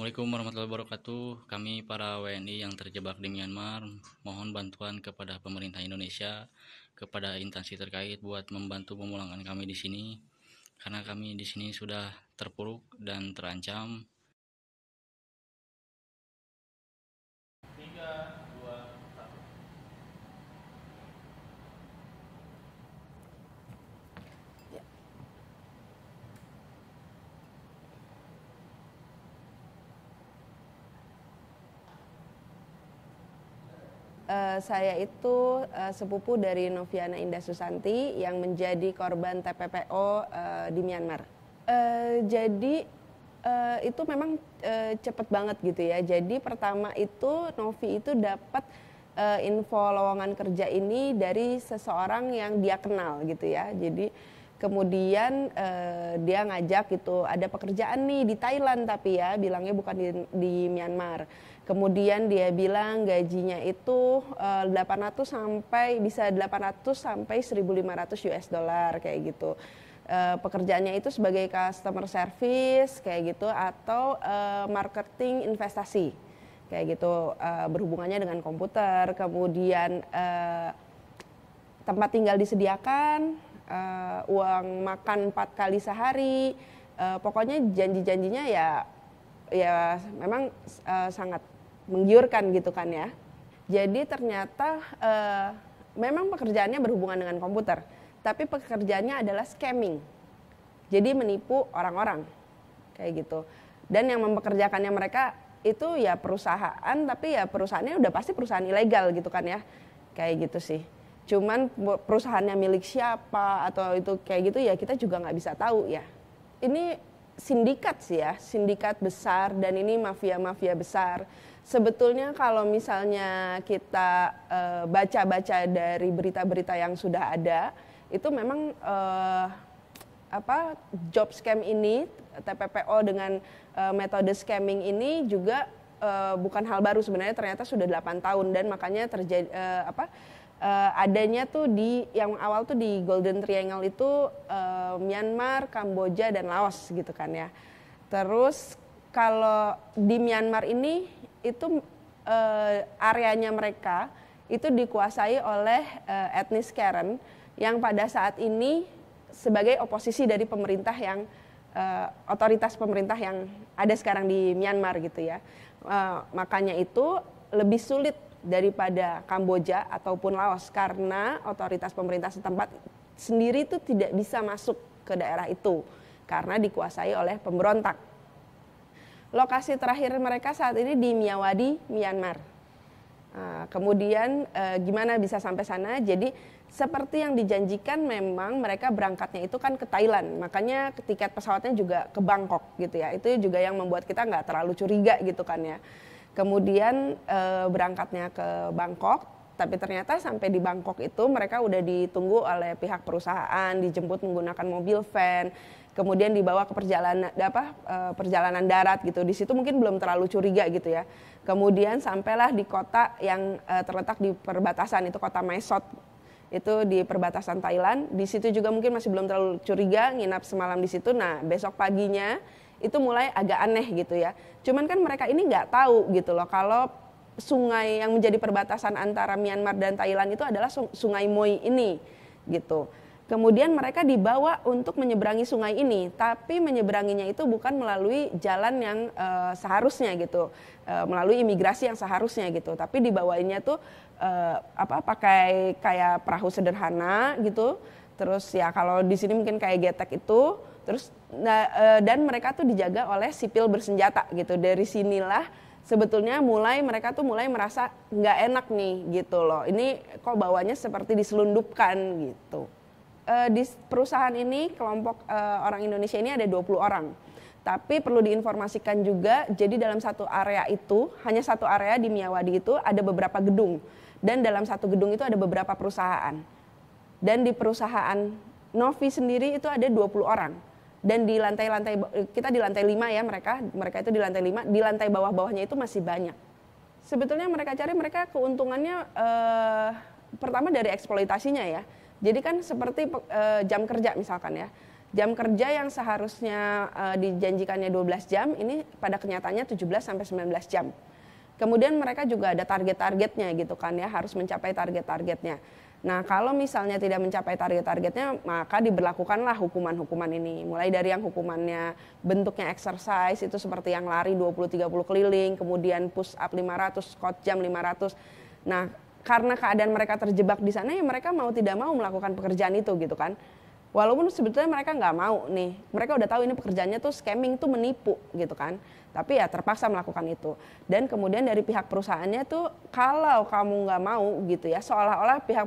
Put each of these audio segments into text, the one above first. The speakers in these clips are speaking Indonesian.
Assalamualaikum warahmatullahi wabarakatuh. Kami para WNI yang terjebak di Myanmar mohon bantuan kepada pemerintah Indonesia, kepada instansi terkait buat membantu pemulangan kami di sini karena kami di sini sudah terpuruk dan terancam Eh, saya itu uh, sepupu dari Noviana Indah Susanti yang menjadi korban TPPO uh, eh, di Myanmar. Uh, jadi uh, itu memang uh, cepet banget gitu ya. Jadi pertama itu Novi itu dapat uh, info lowongan kerja ini dari seseorang yang dia kenal gitu ya. Jadi kemudian uh, dia ngajak gitu ada pekerjaan nih di Thailand tapi ya bilangnya bukan di, di Myanmar kemudian dia bilang gajinya itu uh, eh, 800 sampai bisa 800 sampai 1.500 US dollar kayak gitu uh, pekerjaannya itu sebagai customer service kayak gitu atau uh, marketing investasi kayak gitu uh, berhubungannya dengan komputer kemudian uh, tempat tinggal disediakan uh, uang makan empat kali sehari, uh, pokoknya janji-janjinya ya ya memang uh, sangat menggiurkan gitu kan ya. Jadi ternyata uh, memang pekerjaannya berhubungan dengan komputer, tapi pekerjaannya adalah scamming. Jadi menipu orang-orang kayak gitu. Dan yang mempekerjakannya mereka itu ya perusahaan, tapi ya perusahaannya udah pasti perusahaan ilegal gitu kan ya. Kayak gitu sih. Cuman perusahaannya milik siapa atau itu kayak gitu ya kita juga nggak bisa tahu ya. Ini sindikat sih ya, sindikat besar dan ini mafia-mafia besar. Sebetulnya kalau misalnya kita eh, baca-baca e, dari berita-berita yang sudah ada, itu memang e, apa job scam ini TPPO dengan e, metode scamming ini juga e, bukan hal baru sebenarnya ternyata sudah 8 tahun dan makanya terjadi e, apa uh, adanya tuh di yang awal tuh di Golden Triangle itu uh, Myanmar, Kamboja dan Laos gitu kan ya. Terus kalau di Myanmar ini itu uh, areanya mereka itu dikuasai oleh uh, etnis Karen yang pada saat ini sebagai oposisi dari pemerintah yang uh, otoritas pemerintah yang ada sekarang di Myanmar gitu ya. Uh, makanya itu lebih sulit daripada Kamboja ataupun Laos karena otoritas pemerintah setempat sendiri itu tidak bisa masuk ke daerah itu karena dikuasai oleh pemberontak. Lokasi terakhir mereka saat ini di Miawadi, Myanmar. Ah, kemudian eh, gimana bisa sampai sana? Jadi seperti yang dijanjikan memang mereka berangkatnya itu kan ke Thailand. Makanya tiket pesawatnya juga ke Bangkok gitu ya. Itu juga yang membuat kita nggak terlalu curiga gitu kan ya Kemudian e, berangkatnya ke Bangkok, tapi ternyata sampai di Bangkok itu mereka udah ditunggu oleh pihak perusahaan, dijemput menggunakan mobil van, kemudian dibawa ke perjalanan apa e, perjalanan darat gitu. Di situ mungkin belum terlalu curiga gitu ya. Kemudian sampailah di kota yang e, terletak di perbatasan itu kota Maesot itu di perbatasan Thailand. Di situ juga mungkin masih belum terlalu curiga, nginap semalam di situ. Nah, besok paginya itu mulai agak aneh gitu ya. Cuman kan mereka ini nggak tahu gitu loh kalau sungai yang menjadi perbatasan antara Myanmar dan Thailand itu adalah sungai Moi ini gitu. Kemudian mereka dibawa untuk menyeberangi sungai ini, tapi menyeberanginya itu bukan melalui jalan yang e, seharusnya gitu, e, melalui imigrasi yang seharusnya gitu, tapi dibawainnya tuh e, apa pakai kayak perahu sederhana gitu Terus ya kalau di sini mungkin kayak getek itu terus nah, e, dan mereka tuh dijaga oleh sipil bersenjata gitu. Dari sinilah sebetulnya mulai mereka tuh mulai merasa nggak enak nih gitu loh. Ini kok bawahnya seperti diselundupkan gitu. E, di perusahaan ini kelompok e, orang Indonesia ini ada 20 orang. Tapi perlu diinformasikan juga, jadi dalam satu area itu, hanya satu area di Miawadi itu ada beberapa gedung. Dan dalam satu gedung itu ada beberapa perusahaan. Dan di perusahaan Novi sendiri itu ada 20 orang. Dan di lantai-lantai kita di lantai 5 ya mereka, mereka itu di lantai 5, di lantai bawah-bawahnya itu masih banyak. Sebetulnya mereka cari mereka keuntungannya eh, pertama dari eksploitasinya ya. Jadi kan seperti eh, jam kerja misalkan ya. Jam kerja yang seharusnya eh, dijanjikannya 12 jam ini pada kenyataannya 17 sampai 19 jam. Kemudian mereka juga ada target-targetnya gitu kan ya, harus mencapai target-targetnya. Nah, kalau misalnya tidak mencapai target-targetnya, maka diberlakukanlah hukuman-hukuman ini. Mulai dari yang hukumannya bentuknya exercise itu seperti yang lari 20 30 keliling, kemudian push up 500, squat jam 500. Nah, karena keadaan mereka terjebak di sana ya mereka mau tidak mau melakukan pekerjaan itu gitu kan. Walaupun sebetulnya mereka nggak mau nih, mereka udah tahu ini pekerjaannya tuh scamming tuh menipu gitu kan. Tapi ya terpaksa melakukan itu. Dan kemudian dari pihak perusahaannya tuh kalau kamu nggak mau gitu ya, seolah-olah pihak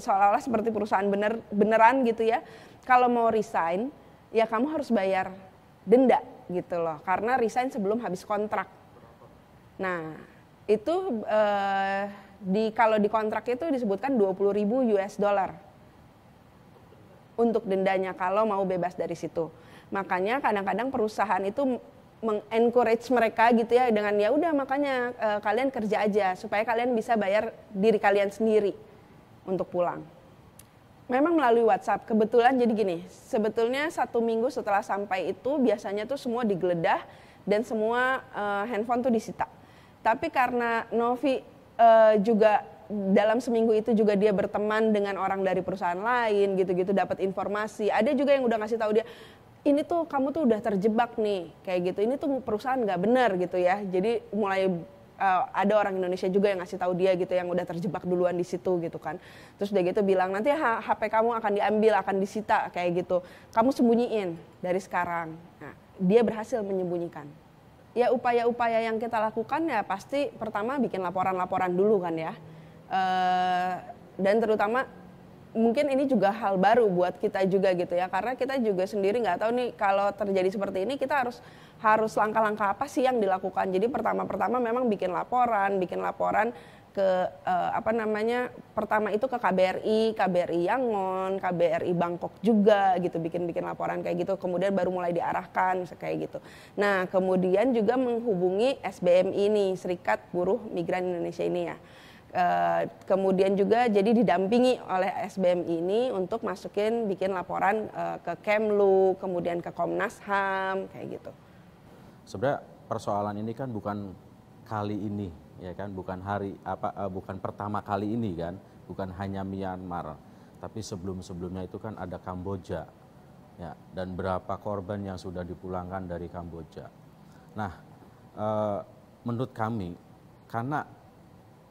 seolah-olah seperti perusahaan bener beneran gitu ya, kalau mau resign ya kamu harus bayar denda gitu loh, karena resign sebelum habis kontrak. Nah itu eh, di kalau di kontrak itu disebutkan 20.000 US dollar untuk dendanya kalau mau bebas dari situ. Makanya kadang-kadang perusahaan itu mengencourage mereka gitu ya dengan ya udah makanya e, kalian kerja aja supaya kalian bisa bayar diri kalian sendiri untuk pulang. Memang melalui WhatsApp. Kebetulan jadi gini, sebetulnya satu minggu setelah sampai itu biasanya tuh semua digeledah dan semua e, handphone tuh disita. Tapi karena Novi e, juga dalam seminggu itu juga dia berteman dengan orang dari perusahaan lain gitu-gitu dapat informasi ada juga yang udah ngasih tahu dia ini tuh kamu tuh udah terjebak nih kayak gitu ini tuh perusahaan nggak bener gitu ya jadi mulai uh, ada orang Indonesia juga yang ngasih tahu dia gitu yang udah terjebak duluan di situ gitu kan terus dia gitu bilang nanti HP kamu akan diambil akan disita kayak gitu kamu sembunyiin dari sekarang nah, dia berhasil menyembunyikan ya upaya-upaya yang kita lakukan ya pasti pertama bikin laporan-laporan dulu kan ya Eh, dan terutama mungkin ini juga hal baru buat kita juga gitu ya karena kita juga sendiri nggak tahu nih kalau terjadi seperti ini kita harus harus langkah-langkah apa sih yang dilakukan jadi pertama-pertama memang bikin laporan bikin laporan ke eh, apa namanya pertama itu ke KBRI KBRI Yangon KBRI Bangkok juga gitu bikin-bikin laporan kayak gitu kemudian baru mulai diarahkan kayak gitu nah kemudian juga menghubungi SBM ini Serikat Buruh Migran Indonesia ini ya Eh, kemudian juga jadi didampingi oleh SBM ini untuk masukin bikin laporan uh, ke Kemlu, kemudian ke Komnas HAM kayak gitu. Sebenarnya persoalan ini kan bukan kali ini ya kan, bukan hari apa eh, bukan pertama kali ini kan, bukan hanya Myanmar, tapi sebelum-sebelumnya itu kan ada Kamboja. Ya, dan berapa korban yang sudah dipulangkan dari Kamboja. Nah, menurut kami karena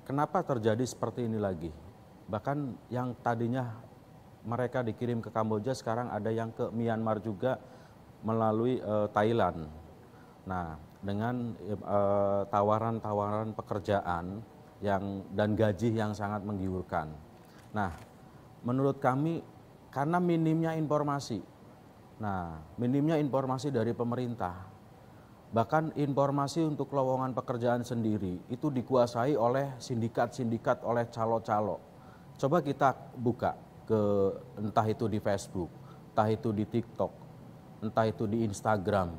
kenapa terjadi seperti ini lagi? Bahkan yang tadinya mereka dikirim ke Kamboja, sekarang ada yang ke Myanmar juga melalui uh, Thailand. Nah, dengan eh, tawaran-tawaran uh, pekerjaan yang dan gaji yang sangat menggiurkan. Nah, menurut kami karena minimnya informasi. Nah, minimnya informasi dari pemerintah Bahkan informasi untuk lowongan pekerjaan sendiri itu dikuasai oleh sindikat-sindikat oleh calo-calo. Coba kita buka ke entah itu di Facebook, entah itu di TikTok, entah itu di Instagram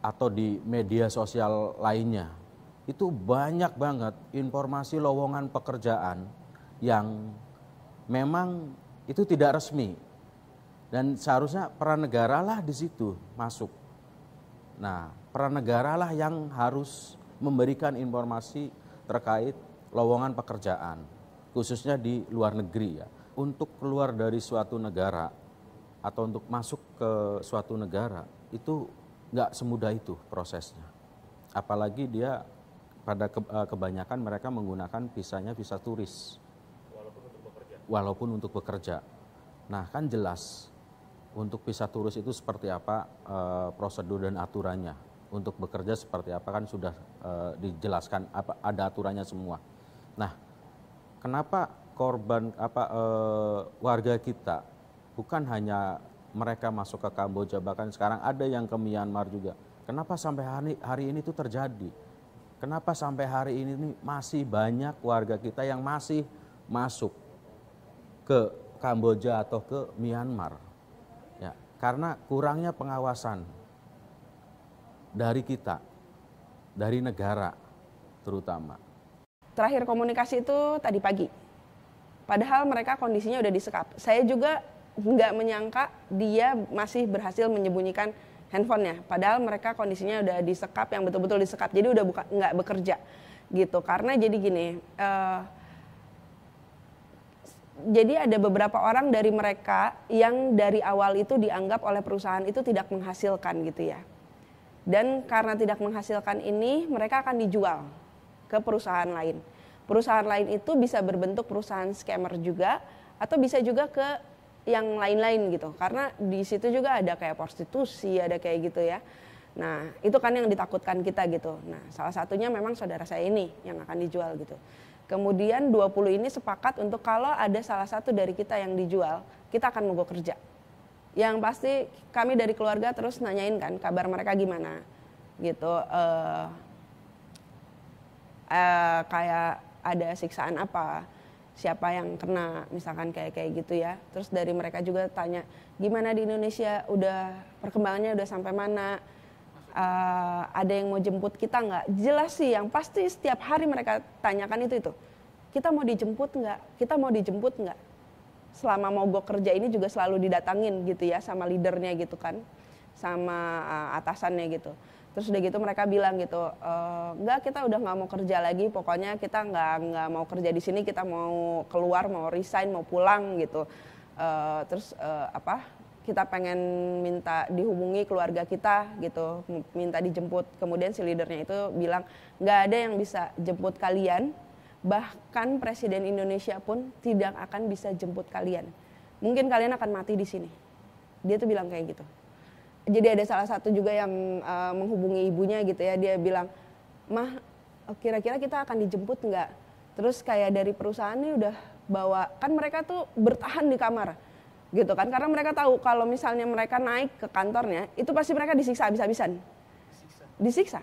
atau di media sosial lainnya. Itu banyak banget informasi lowongan pekerjaan yang memang itu tidak resmi. Dan seharusnya peran negara lah di situ masuk Nah, peran negara lah yang harus memberikan informasi terkait lowongan pekerjaan, khususnya di luar negeri ya. Untuk keluar dari suatu negara atau untuk masuk ke suatu negara itu nggak semudah itu prosesnya. Apalagi dia pada eh, kebanyakan mereka menggunakan visanya visa turis. Walaupun untuk bekerja. Walaupun untuk bekerja. Nah kan jelas untuk visa turis itu seperti apa e, prosedur dan aturannya untuk bekerja seperti apa kan sudah e, dijelaskan apa ada aturannya semua nah kenapa korban apa e, warga kita bukan hanya mereka masuk ke Kamboja bahkan sekarang ada yang ke Myanmar juga kenapa sampai hari hari ini itu terjadi kenapa sampai hari ini masih banyak warga kita yang masih masuk ke Kamboja atau ke Myanmar karena kurangnya pengawasan dari kita, dari negara terutama. Terakhir komunikasi itu tadi pagi. Padahal mereka kondisinya udah disekap. Saya juga nggak menyangka dia masih berhasil menyembunyikan handphonenya. Padahal mereka kondisinya udah disekap, yang betul-betul disekap. Jadi udah nggak bekerja gitu. Karena jadi gini, uh, jadi ada beberapa orang dari mereka yang dari awal itu dianggap oleh perusahaan itu tidak menghasilkan gitu ya. Dan karena tidak menghasilkan ini mereka akan dijual ke perusahaan lain. Perusahaan lain itu bisa berbentuk perusahaan scammer juga atau bisa juga ke yang lain-lain gitu. Karena di situ juga ada kayak prostitusi, ada kayak gitu ya. Nah, itu kan yang ditakutkan kita gitu. Nah, salah satunya memang saudara saya ini yang akan dijual gitu. Kemudian 20 ini sepakat untuk kalau ada salah satu dari kita yang dijual, kita akan mogok kerja. Yang pasti kami dari keluarga terus nanyain kan kabar mereka gimana gitu. Uh, uh, kayak ada siksaan apa, siapa yang kena, misalkan kayak kayak gitu ya. Terus dari mereka juga tanya gimana di Indonesia udah perkembangannya udah sampai mana uh, ada yang mau jemput kita nggak? Jelas sih, yang pasti setiap hari mereka tanyakan itu itu. Kita mau dijemput nggak? Kita mau dijemput nggak? Selama mau gue kerja ini juga selalu didatangin gitu ya sama leadernya gitu kan, sama uh, atasannya gitu. Terus udah gitu mereka bilang gitu, e, nggak kita udah nggak mau kerja lagi, pokoknya kita nggak nggak mau kerja di sini, kita mau keluar, mau resign, mau pulang gitu. Uh, terus uh, apa kita pengen minta dihubungi keluarga kita gitu, minta dijemput. Kemudian si leadernya itu bilang, nggak ada yang bisa jemput kalian, bahkan Presiden Indonesia pun tidak akan bisa jemput kalian. Mungkin kalian akan mati di sini. Dia tuh bilang kayak gitu. Jadi ada salah satu juga yang uh, menghubungi ibunya gitu ya, dia bilang, mah kira-kira kita akan dijemput nggak? Terus kayak dari perusahaan ini udah bawa, kan mereka tuh bertahan di kamar gitu kan karena mereka tahu kalau misalnya mereka naik ke kantornya itu pasti mereka disiksa habis-habisan disiksa, disiksa.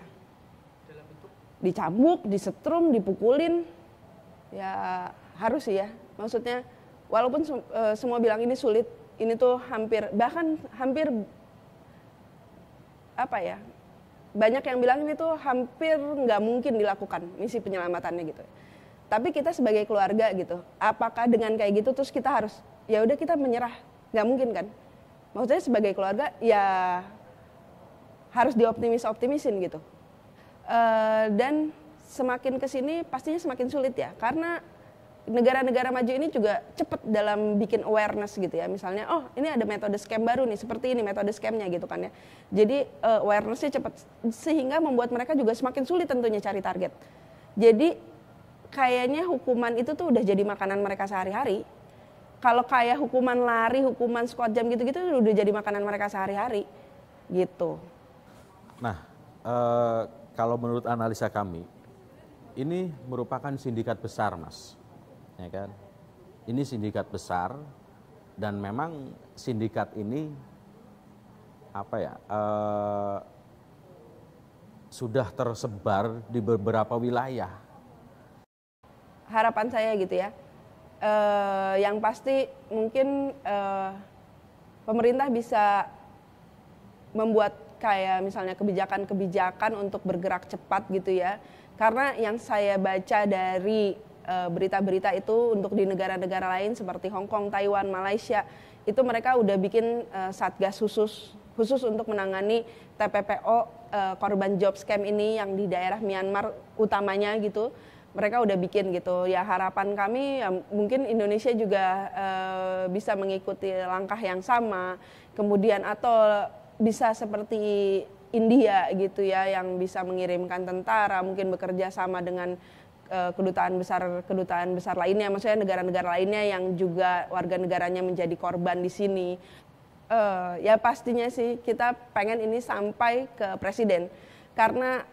dicambuk disetrum dipukulin ya harus sih ya maksudnya walaupun e, semua bilang ini sulit ini tuh hampir bahkan hampir apa ya banyak yang bilang ini tuh hampir nggak mungkin dilakukan misi penyelamatannya gitu tapi kita sebagai keluarga gitu apakah dengan kayak gitu terus kita harus ya udah kita menyerah nggak mungkin kan maksudnya sebagai keluarga ya harus dioptimis optimisin gitu uh, dan semakin kesini pastinya semakin sulit ya karena negara-negara maju ini juga cepet dalam bikin awareness gitu ya misalnya oh ini ada metode scam baru nih seperti ini metode scamnya gitu kan ya jadi uh, awarenessnya cepet sehingga membuat mereka juga semakin sulit tentunya cari target jadi kayaknya hukuman itu tuh udah jadi makanan mereka sehari-hari. Kalau kayak hukuman lari, hukuman squat jam gitu-gitu udah jadi makanan mereka sehari-hari. Gitu. Nah, uh, kalau menurut analisa kami, ini merupakan sindikat besar, Mas. Ya kan? Ini sindikat besar dan memang sindikat ini apa ya? Uh, sudah tersebar di beberapa wilayah harapan saya gitu ya. Uh, yang pasti mungkin uh, pemerintah bisa membuat kayak misalnya kebijakan-kebijakan untuk bergerak cepat gitu ya. Karena yang saya baca dari eh, berita-berita itu untuk di negara-negara lain seperti Hong Kong, Taiwan, Malaysia itu mereka udah bikin satgas khusus khusus untuk menangani TPPO korban job scam ini yang di daerah Myanmar utamanya gitu mereka udah bikin gitu ya harapan kami ya mungkin Indonesia juga uh, bisa mengikuti langkah yang sama kemudian atau bisa seperti India gitu ya yang bisa mengirimkan tentara mungkin bekerja sama dengan eh, kedutaan besar kedutaan besar lainnya maksudnya negara-negara lainnya yang juga warga negaranya menjadi korban di sini uh, ya pastinya sih kita pengen ini sampai ke presiden karena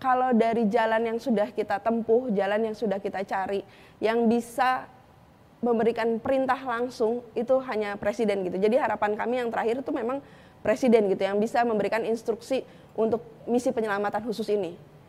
kalau dari jalan yang sudah kita tempuh, jalan yang sudah kita cari, yang bisa memberikan perintah langsung itu hanya presiden gitu. Jadi harapan kami yang terakhir itu memang presiden gitu yang bisa memberikan instruksi untuk misi penyelamatan khusus ini.